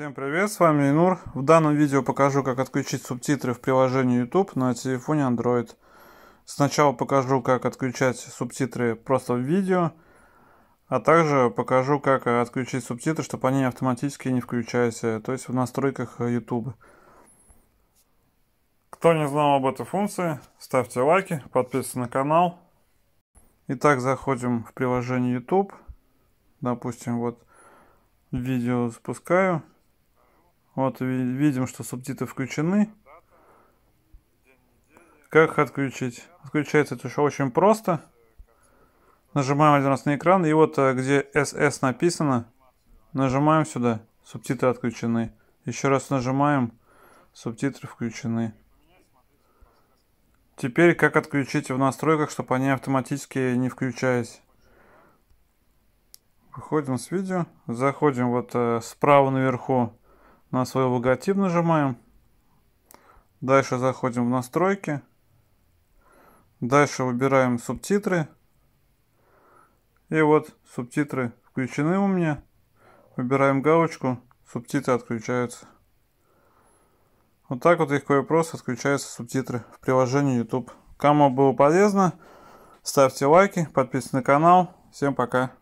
Всем привет, с вами Инур. В данном видео покажу, как отключить субтитры в приложении YouTube на телефоне Android. Сначала покажу, как отключать субтитры просто в видео, а также покажу, как отключить субтитры, чтобы они автоматически не включались, то есть в настройках YouTube. Кто не знал об этой функции, ставьте лайки, подписывайтесь на канал. Итак, заходим в приложение YouTube. Допустим, вот видео запускаю. Вот видим, что субтитры включены. Как их отключить? Отключается это еще очень просто. Нажимаем один раз на экран, и вот э, где SS написано, нажимаем сюда, субтитры отключены. Еще раз нажимаем, субтитры включены. Теперь как отключить в настройках, чтобы они автоматически не включались. Выходим с видео, заходим вот э, справа наверху на свой логотип нажимаем. Дальше заходим в настройки. Дальше выбираем субтитры. И вот субтитры включены у меня. Выбираем галочку, субтитры отключаются. Вот так вот легко и просто отключаются субтитры в приложении YouTube. Кому было полезно, ставьте лайки, подписывайтесь на канал. Всем пока!